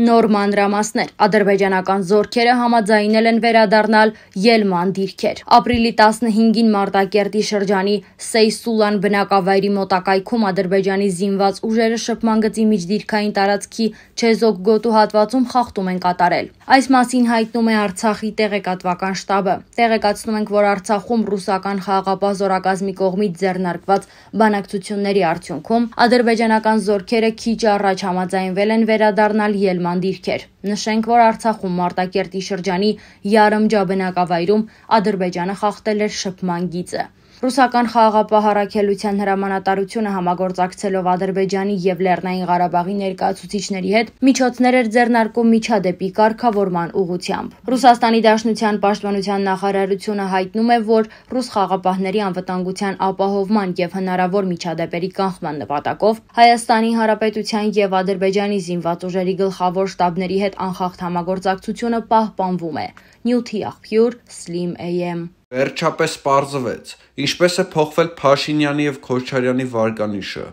նոր մանրամասներ։ Ադրբեջանական զորքերը համաձայնել են վերադառնալ ելման դիրքեր։ Ապրիլի 15-ին Մարտակերտի շրջանի Սեյսուլան բնակավայրի մոտակայքում Ադրբեջանի զինված ուժերը շփման գծի միջդիրքային տարածքի Չեզոկ գոտու հատվածում խախտում են կատարել։ Այս մասին հայտնում է Արցախի տեղեկատվական շտաբը։ Տեղեկացնում ենք, որ Արցախում ռուսական խաղապահ զորակազմի կողմից ձեռնարկված բանակցությունների արդյունքում ադրբեջանական զորքերը քիչ առաջ համաձայնվել են վերադառնալ ելման նման դիրքեր։ Նշենք, որ Արցախում Մարտակերտի շրջանի Յարմջա բնակավայրում Ադրբեջանը խախտել էր շփման գիծը։ Ռուսական խաղաղապահ առաքելության հրամանատարությունը համագործակցելով Ադրբեջանի եւ Լեռնային Ղարաբաղի ներկայացուցիչների հետ միջոցներ էր ձեռնարկում միջադեպի կարգավորման ուղությամբ։ Ռուսաստանի Դաշնության Պաշտպանության նախարարությունը հայտնում է, որ ռուս խաղապահների անվտանգության ապահովման եւ հնարավոր միջադեպերի կանխման նպատակով Հայաստանի Հանրապետության եւ Ադրբեջանի զինված ուժերի գլխավոր շտաբների հետ անխախտ համագործակցությունը պահպանվում է նյութի աղբյուր Slim AM։ Վերջապես պարզվեց, ինչպես է փոխվել Փաշինյանի եւ Քոչարյանի վարկանիշը։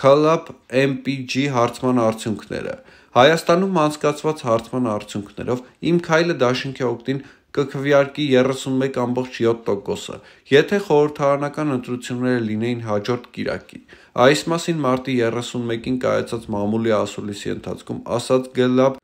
Club MPG հարցման արդյունքները։ Հայաստանում անցկացված հարցման արդյունքներով իմ քայլը դաշինքի օկտին կքվյարկի 31.7%-ը, եթե խորհրդարանական ընտրությունները լինեին հաջորդ կիրակի։ Այս մասին մարտի 31-ին կայացած մամուլի ասուլիսի ընթացքում ասաց Գելլաբ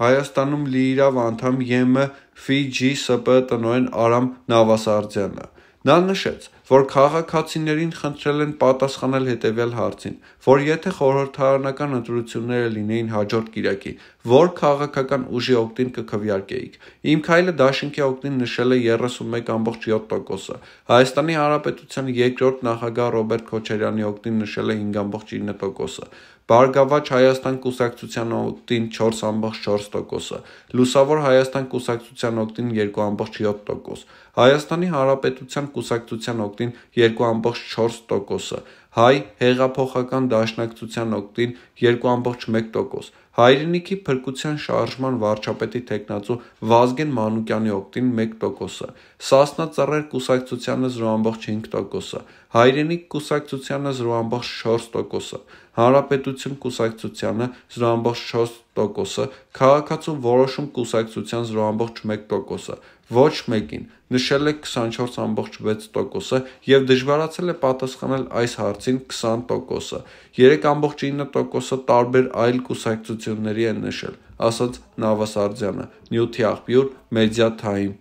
Հայաստանում լի իրավ անդամ ԵՄ FGSP տնօրեն Արամ Նավասարդյանը։ Նա նշեց, որ քաղաքացիներին խնդրել են պատասխանել հետևյալ հարցին, որ եթե խորհրդարանական ընտրությունները լինեին հաջորդ Կիրակի, որ քաղաքական ուժի օկտին կքվյարկեիք։ Իմ քայլը Դաշնքի օկտին նշել է 31.7%-ը։ Հայաստանի Հանրապետության երկրորդ նախագահ Ռոբերտ Քոչարյանի օկտին նշել է 5.9%-ը։ Բարգավաճ Հայաստան կուսակցության օգտին 4.4%-ը, Լուսավոր Հայաստան կուսակցության օգտին 2.7%, Հայաստանի Հանրապետության կուսակցության օգտին 2.4%-ը, հայ հեղափոխական դաշնակցության օգտին 2.1%, հայրենիքի փրկության շարժման վարչապետի թեկնածու Վազգեն Մանուկյանի օգտին 1%-ը, Սասնա ծռեր կուսակցությանը 0.5%-ը, Հայրենիք կուսակցությանը 0.4%-ը, Հանրապետություն կուսակցությանը 0.4%-ը, Քաղաքացու որոշում կուսակցության 0.1%-ը, ոչ մեկին, նշել է 24.6%-ը եւ դժվարացել է պատասխանել այս հարցին 20%-ը։ 3.9%-ը տարբեր այլ կուսակցությունների են նշել, ասաց Նավասարդյանը, Նյութի աղբյուր Media Time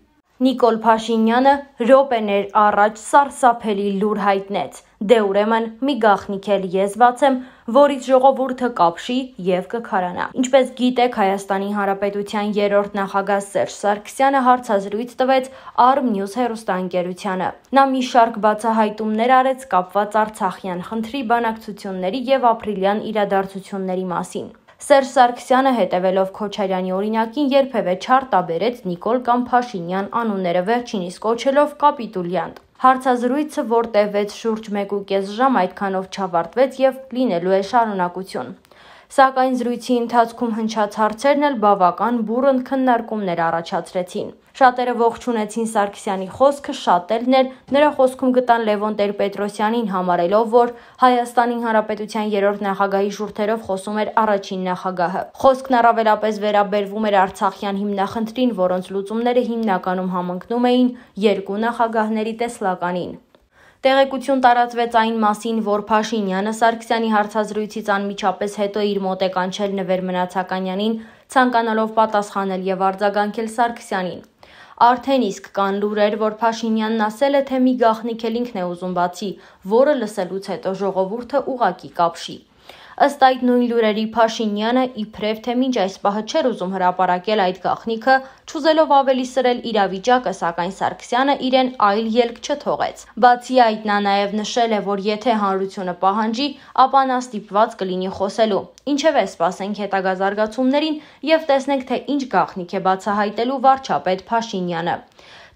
Նիկոլ Փաշինյանը րոպեներ առաջ սարսափելի լուր հայտնեց. «Դե ուրեմն մի գախնիկ էլ ես բացեմ, որից ժողովուրդը կապշի եւ կքարանա»։ Ինչպես գիտեք, Հայաստանի Հանրապետության երրորդ նախագահ Սերժ Սարգսյանը հարցազրույց տվեց Arm News հեռուստաընկերությանը։ Նա մի շարք բացահայտումներ արեց կապված Արցախյան խնդրի, բանակցությունների եւ ապրիլյան իրադարձությունների մասին։ Սերժ Սարգսյանը հետևելով Քոչարյանի օրինակին երբևէ չարտաբերեց Նիկոլ կամ Փաշինյան անունները վերջինիս կոչելով կապիտուլյանտ։ Հարցազրույցը, որ տևեց շուրջ 1.5 ժամ, այդքանով չավարտվեց եւ լինելու է շարունակություն։ Սակայն զրույցի ընթացքում հնչած հարցերն էլ բավական բուրըն քննարկումներ առաջացրեցին։ Շատերը ողջունեցին Սարգսյանի խոսքը, շատերն էլ նրա խոսքում գտան Լևոն Տեր-Պետրոսյանին համարելով, որ Հայաստանի Հանրապետության երրորդ նախագահի շուրթերով խոսում էր առաջին նախագահը։ Խոսքն առավելապես վերաբերվում էր Արցախյան հիմնախնդրին, որոնց լուծումները հիմնականում համընկնում էին երկու նախագահների տեսլականին։ Տեղեկություն տարածվեց այն մասին, որ Փաշինյանը Սարգսյանի հարցազրույցից անմիջապես հետո իր մոտ է կանչել Նվեր Մնացականյանին, ցանկանալով պատասխանել եւ արձագանքել Սարգսյանին։ Արդեն իսկ կան լուրեր, որ Փաշինյանն ասել է, թե մի գախնիկ էլ ինքն է ուզում բացի, որը լսելուց հետո ժողովուրդը ուղակի կապշի։ Ըստ այդ նույն լուրերի Փաշինյանը իբրև թե մինչ այս պահը չէր ուզում հրապարակել այդ գաղտնիքը, ճուզելով ավելի սրել իրավիճակը, սակայն Սարգսյանը իրեն այլ ելք չթողեց։ Բացի այդ նա նաև նշել է, որ եթե հանրությունը պահանջի, ապա նա ստիպված կլինի խոսելու։ Ինչևէ, սպասենք հետագա զարգացումներին եւ տեսնենք թե ինչ գաղտնիք է բացահայտելու վարչապետ Փաշինյանը։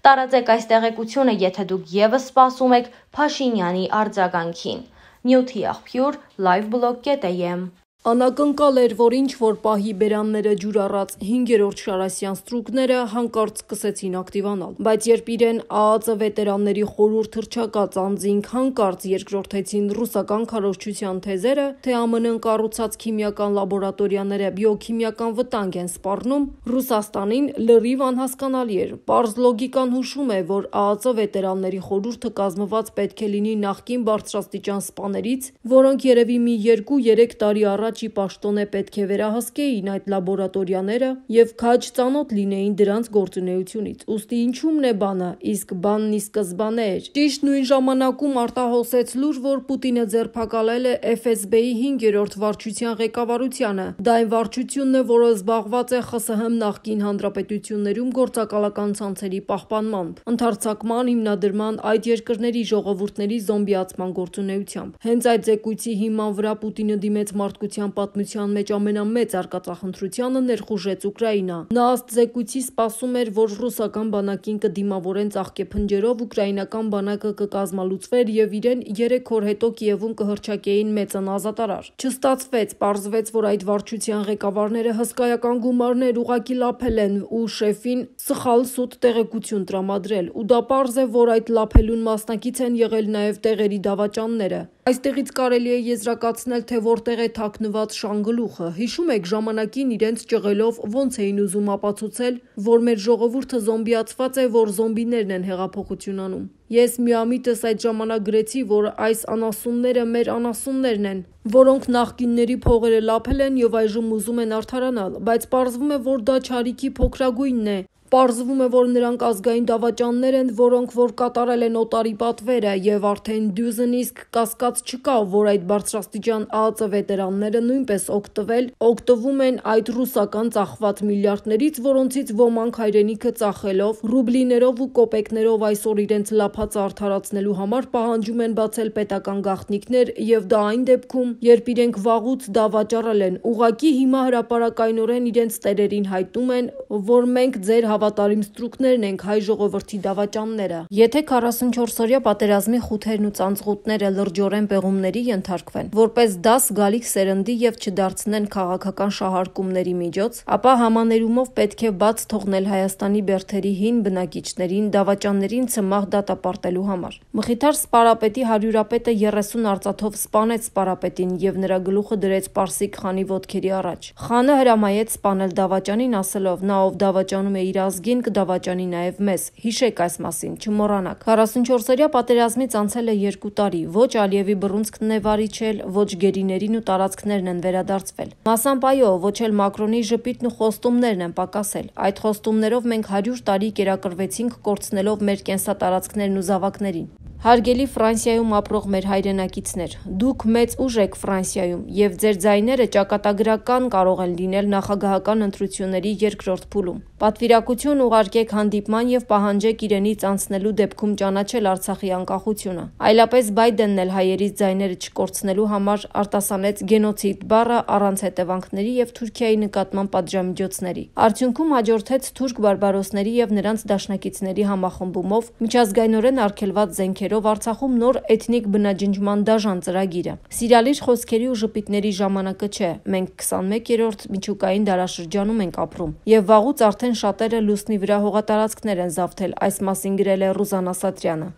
Տարածեք այս տեղեկությունը, եթե դուք եւս սպասում եք Փաշինյանի արձագանքին։ Նյութի աղբյուր liveblog.am Անակնկալ էր, որ ինչ որ պահի բերանները ջուր առած 5-րդ Շարասյան ստրուկները հանկարծ սկսեցին ակտիվանալ, բայց երբ իրեն ԱԱԾ վետերանների խորհուրդ թրջակած անձինք հանկարծ երկրորդեցին ռուսական քարոշչության թեզերը, թե ԱՄՆ-ն կառուցած քիմիական լաբորատորիաները բիոքիմիական վտանգ են սպառնում, Ռուսաստանին լրիվ անհասկանալի էր։ Պարզ լոգիկան հուշում է, որ ԱԱԾ վետերանների խորհուրդը կազմված պետք է լինի նախկին բարձրաստիճան սպաներից, որոնք երևի մի 2-3 տարի առաջ առաջի պաշտոն է պետք է վերահասկեին այդ լաբորատորիաները եւ քաջ ծանոթ լինեին դրանց գործունեությունից։ Ոստի ինչումն է բանը, իսկ բանն ի սկզբանե էր։ Ճիշտ նույն ժամանակում արտահոսեց լուր, որ Պուտինը ձերբակալել է FSB-ի 5-րդ վարչության ղեկավարությանը։ Դա այն վարչությունն է, որը զբաղված է ԽՍՀՄ նախկին հանրապետություններում գործակալական ցանցերի պահպանմամբ, ընդարձակման, հիմնադրման այդ երկրների ժողովուրդների զոմբիացման գործունեությամբ։ Հենց այդ զեկույցի հիման վրա Պուտինը դիմեց մարդկության Հայաստան պատմության մեջ ամենամեծ արկածախնդրությանը ներխուժեց Ուկրաինա։ Նա ըստ զեկույցի սպասում էր, որ ռուսական բանակին կդիմավորեն ծաղկեփնջերով ուկրաինական բանակը կկազմալուծվեր եւ իրեն 3 օր հետո Կիևում կհրճակեին մեծն ազատարար։ Չստացվեց, պարզվեց, որ այդ վարչության ղեկավարները հսկայական գումարներ ուղակի լափել են ու շեֆին սխալ սուտ տեղեկություն տրամադրել։ Ու դա պարզ է, որ այդ լափելուն մասնակից են եղել նաեւ տեղերի դավաճանները։ Այստեղից կարելի է եզրակացնել, թե որտեղ է թաքնված շանգլուխը։ Հիշում եք ժամանակին իրենց ճղելով ոնց էին ուզում ապացուցել, որ մեր ժողովուրդը զոմբիացված է, որ զոմբիներն են հեղափոխություն անում։ Ես միամիտս այդ ժամանակ գրեցի, որ այս անասունները մեր անասուններն են, որոնք նախկինների փողերը լափել են եւ այժմ ուզում են արդարանալ, բայց պարզվում է, որ դա ճարիքի փոքրագույնն է, Պարզվում է, որ նրանք ազգային դավաճաններ են, որոնք որ կատարել են օտարի պատվերը եւ արդեն դյուզն իսկ կասկած չկա, որ այդ բարձրաստիճան ԱԱԾ վետերանները նույնպես օգտվել, օգտվում են այդ ռուսական ծախված միլիարդներից, որոնցից ոմանք հայրենիքը ծախելով ռուբլիներով ու կոպեկներով այսօր իրենց լափածը արդարացնելու համար պահանջում են բացել պետական գաղտնիքներ եւ դա այն դեպքում, երբ իրենք վաղուց դավաճառել են, ուղակի հիմա հրաապարակայնորեն իրենց տերերին հայտնում են, որ մենք ձեր հավատացնում հավատարիմ ստրուկներն ենք հայ ժողովրդի դավաճանները։ Եթե 44-օրյա պատերազմի խութերն ու ծանծղուտները լրջորեն պեղումների ենթարկվեն, որպես դաս գալիք սերնդի եւ չդարձնեն քաղաքական շահարկումների միջոց, ապա համաներումով պետք է բաց թողնել Հայաստանի բերթերի հին բնակիչներին դավաճաններին ցմահ դատապարտելու համար։ Մխիթար Սպարապետի հարյուրապետը 30 արծաթով սպանեց Սպարապետին եւ նրա գլուխը դրեց Պարսիկ խանի ոտքերի առաջ։ Խանը հրամայեց սպանել դավաճանին ասելով՝ նա ով դավաճանում է իր ազգին կդավաճանի նաև մեզ։ Հիշեք այս մասին, չմոռանաք։ 44-օրյա պատերազմից անցել է 2 տարի։ Ոչ Ալիևի բռունցքն է վարիչել, ոչ գերիներին ու տարածքներն են վերադարձվել։ Մասամպայո, ոչ էլ Մակրոնի ժպիտն ու խոստումներն են պակասել։ Այդ խոստումներով մենք 100 տարի կերակրվեցինք կորցնելով մեր կենսատարածքներն ու զավակներին։ Հարգելի Ֆրանսիայում ապրող մեր հայրենակիցներ, դուք մեծ ուժ եք Ֆրանսիայում եւ ձեր ձայները ճակատագրական կարող են լինել նախագահական ընտրությունների երկրորդ փուլում։ Պատվիրակություն ուղարկեք հանդիպման եւ պահանջեք իրենից անցնելու դեպքում ճանաչել Արցախի անկախությունը։ Այլապես Բայդենն էլ հայերից ձայները չկորցնելու համար արտասանեց գենոցիդ բառը առանց հետևանքների եւ Թուրքիայի նկատմամբ պատժամիջոցների։ Արդյունքում հաջորդեց թուրք բարբարոսների եւ նրանց դաշնակիցների համախմբումով միջազգայնորեն արգելված զենքերով խոսքերով Արցախում նոր էթնիկ բնաջնջման դաժան ծրագիրը։ Սիրալիր խոսքերի ու ժպիտների ժամանակը չէ։ Մենք 21-րդ միջուկային դարաշրջանում ենք ապրում, եւ վաղուց արդեն շատերը լուսնի վրա հողատարածքներ են զավթել, այս մասին գրել է Ռուզան Ասատրյանը։